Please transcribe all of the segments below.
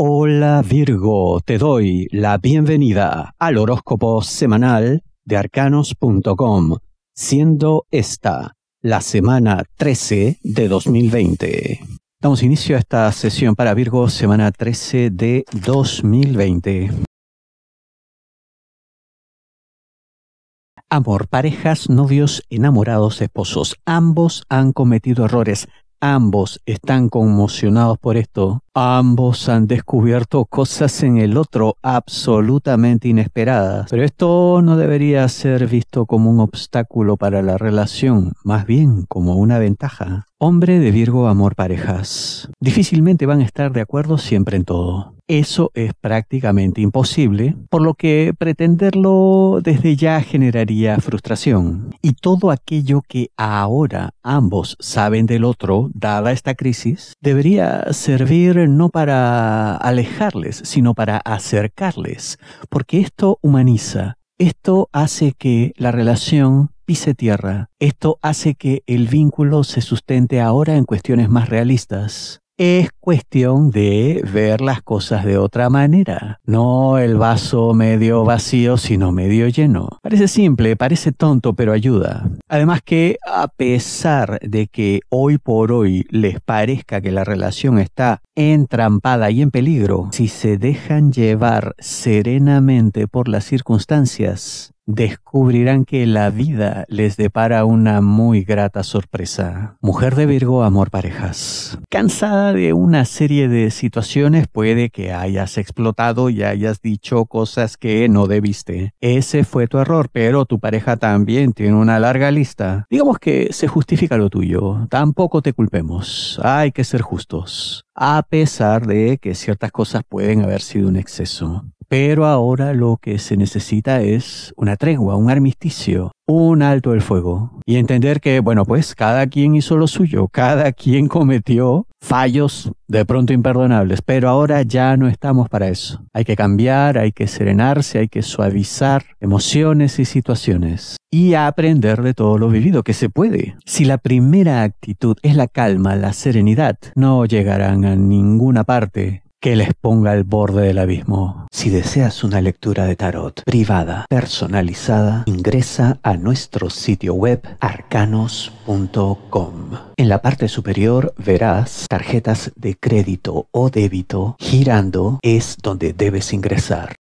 Hola Virgo, te doy la bienvenida al horóscopo semanal de arcanos.com, siendo esta la semana 13 de 2020. Damos inicio a esta sesión para Virgo, semana 13 de 2020. Amor, parejas, novios, enamorados, esposos, ambos han cometido errores, ambos están conmocionados por esto, Ambos han descubierto cosas en el otro absolutamente inesperadas, pero esto no debería ser visto como un obstáculo para la relación, más bien como una ventaja. Hombre de Virgo Amor Parejas. Difícilmente van a estar de acuerdo siempre en todo. Eso es prácticamente imposible, por lo que pretenderlo desde ya generaría frustración. Y todo aquello que ahora ambos saben del otro, dada esta crisis, debería servir no para alejarles, sino para acercarles, porque esto humaniza, esto hace que la relación pise tierra, esto hace que el vínculo se sustente ahora en cuestiones más realistas, es cuestión de ver las cosas de otra manera. No el vaso medio vacío, sino medio lleno. Parece simple, parece tonto, pero ayuda. Además que a pesar de que hoy por hoy les parezca que la relación está entrampada y en peligro, si se dejan llevar serenamente por las circunstancias, descubrirán que la vida les depara una muy grata sorpresa. Mujer de Virgo, amor parejas. Cansada de una serie de situaciones, puede que hayas explotado y hayas dicho cosas que no debiste. Ese fue tu error, pero tu pareja también tiene una larga lista. Digamos que se justifica lo tuyo. Tampoco te culpemos. Hay que ser justos. A pesar de que ciertas cosas pueden haber sido un exceso. Pero ahora lo que se necesita es una tregua, un armisticio, un alto del fuego y entender que, bueno, pues cada quien hizo lo suyo, cada quien cometió fallos de pronto imperdonables, pero ahora ya no estamos para eso. Hay que cambiar, hay que serenarse, hay que suavizar emociones y situaciones y aprender de todo lo vivido que se puede. Si la primera actitud es la calma, la serenidad, no llegarán a ninguna parte que les ponga al borde del abismo. Si deseas una lectura de tarot privada, personalizada, ingresa a nuestro sitio web arcanos.com. En la parte superior verás tarjetas de crédito o débito girando es donde debes ingresar.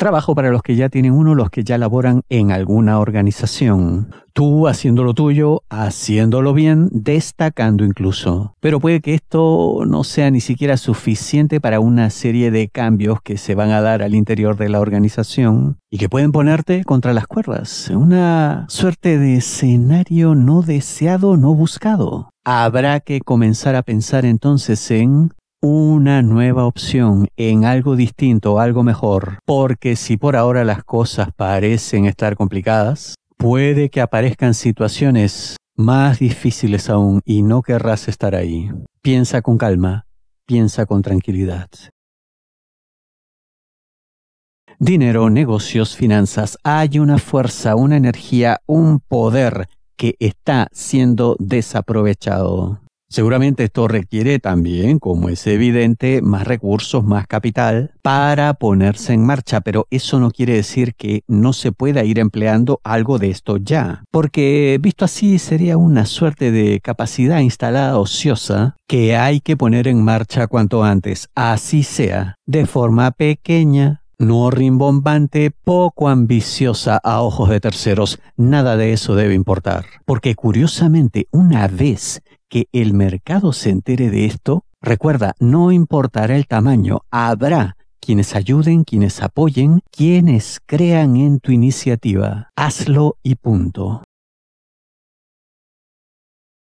Trabajo para los que ya tienen uno, los que ya laboran en alguna organización. Tú haciendo lo tuyo, haciéndolo bien, destacando incluso. Pero puede que esto no sea ni siquiera suficiente para una serie de cambios que se van a dar al interior de la organización y que pueden ponerte contra las cuerdas. Una suerte de escenario no deseado, no buscado. Habrá que comenzar a pensar entonces en una nueva opción en algo distinto, algo mejor, porque si por ahora las cosas parecen estar complicadas, puede que aparezcan situaciones más difíciles aún y no querrás estar ahí. Piensa con calma, piensa con tranquilidad. Dinero, negocios, finanzas. Hay una fuerza, una energía, un poder que está siendo desaprovechado. Seguramente esto requiere también, como es evidente, más recursos, más capital para ponerse en marcha, pero eso no quiere decir que no se pueda ir empleando algo de esto ya, porque visto así sería una suerte de capacidad instalada ociosa que hay que poner en marcha cuanto antes, así sea, de forma pequeña, no rimbombante, poco ambiciosa a ojos de terceros, nada de eso debe importar. Porque curiosamente, una vez que el mercado se entere de esto, recuerda, no importará el tamaño, habrá quienes ayuden, quienes apoyen, quienes crean en tu iniciativa. Hazlo y punto.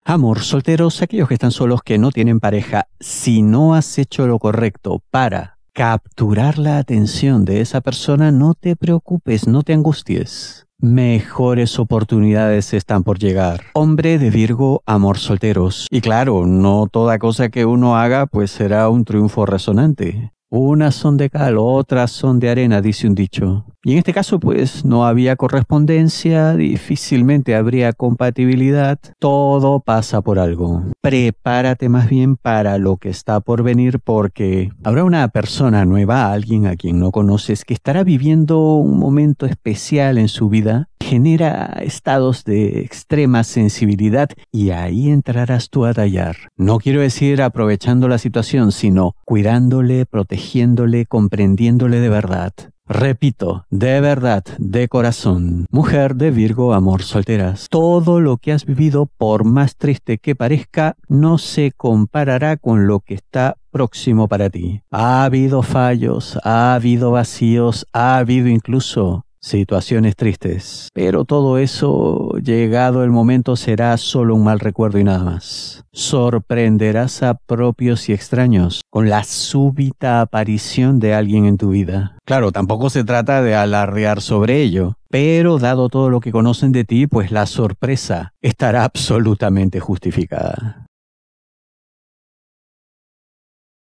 Amor, solteros, aquellos que están solos que no tienen pareja, si no has hecho lo correcto para capturar la atención de esa persona, no te preocupes, no te angusties mejores oportunidades están por llegar. Hombre de Virgo, amor solteros. Y claro, no toda cosa que uno haga pues será un triunfo resonante. Unas son de cal, otras son de arena, dice un dicho. Y en este caso, pues no había correspondencia, difícilmente habría compatibilidad, todo pasa por algo. Prepárate más bien para lo que está por venir porque habrá una persona nueva, alguien a quien no conoces, que estará viviendo un momento especial en su vida, genera estados de extrema sensibilidad y ahí entrarás tú a tallar. No quiero decir aprovechando la situación, sino cuidándole, protegiéndole, comprendiéndole de verdad. Repito, de verdad, de corazón, mujer de Virgo, amor solteras, todo lo que has vivido, por más triste que parezca, no se comparará con lo que está próximo para ti. Ha habido fallos, ha habido vacíos, ha habido incluso situaciones tristes. Pero todo eso, llegado el momento, será solo un mal recuerdo y nada más. Sorprenderás a propios y extraños con la súbita aparición de alguien en tu vida. Claro, tampoco se trata de alarrear sobre ello, pero dado todo lo que conocen de ti, pues la sorpresa estará absolutamente justificada.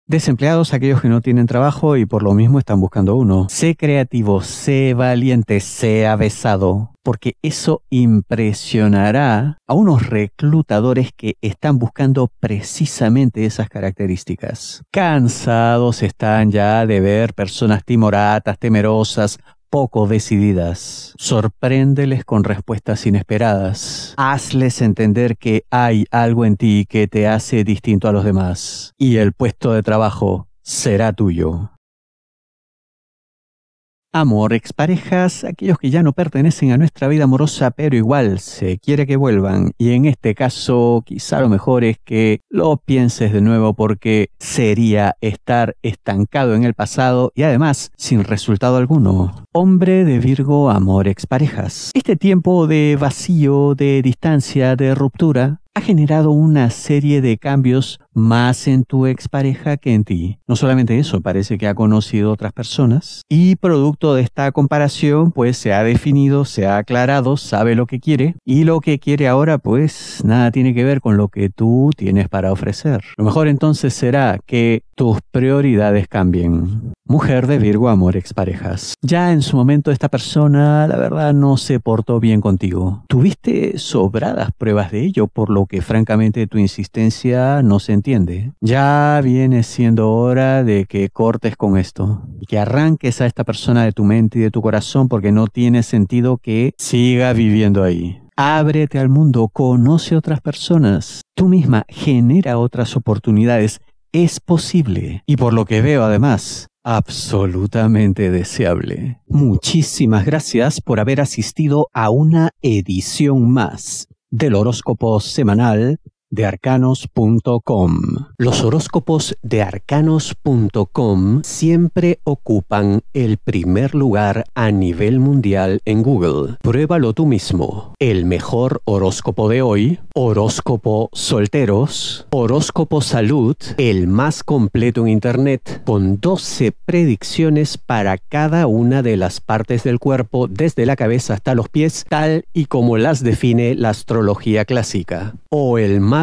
Desempleados, aquellos que no tienen trabajo y por lo mismo están buscando uno. Sé creativo, sé valiente, sé avesado, porque eso impresionará a unos reclutadores que están buscando precisamente esas características. Cansados están ya de ver personas timoratas, temerosas, poco decididas. Sorpréndeles con respuestas inesperadas. Hazles entender que hay algo en ti que te hace distinto a los demás. Y el puesto de trabajo será tuyo amor, parejas, aquellos que ya no pertenecen a nuestra vida amorosa, pero igual se quiere que vuelvan. Y en este caso, quizá lo mejor es que lo pienses de nuevo porque sería estar estancado en el pasado y además sin resultado alguno. Hombre de Virgo, amor, parejas. Este tiempo de vacío, de distancia, de ruptura, ha generado una serie de cambios más en tu expareja que en ti. No solamente eso, parece que ha conocido otras personas y producto de esta comparación pues se ha definido, se ha aclarado, sabe lo que quiere y lo que quiere ahora pues nada tiene que ver con lo que tú tienes para ofrecer. Lo mejor entonces será que tus prioridades cambien. Mujer de Virgo, amor, exparejas. Ya en su momento esta persona, la verdad, no se portó bien contigo. Tuviste sobradas pruebas de ello, por lo que francamente tu insistencia no se entiende, ya viene siendo hora de que cortes con esto y que arranques a esta persona de tu mente y de tu corazón porque no tiene sentido que siga viviendo ahí. Ábrete al mundo, conoce otras personas, tú misma genera otras oportunidades. Es posible y por lo que veo además, absolutamente deseable. Muchísimas gracias por haber asistido a una edición más del horóscopo semanal de arcanos.com. Los horóscopos de arcanos.com siempre ocupan el primer lugar a nivel mundial en Google. Pruébalo tú mismo. El mejor horóscopo de hoy, horóscopo solteros, horóscopo salud, el más completo en Internet, con 12 predicciones para cada una de las partes del cuerpo, desde la cabeza hasta los pies, tal y como las define la astrología clásica. O el más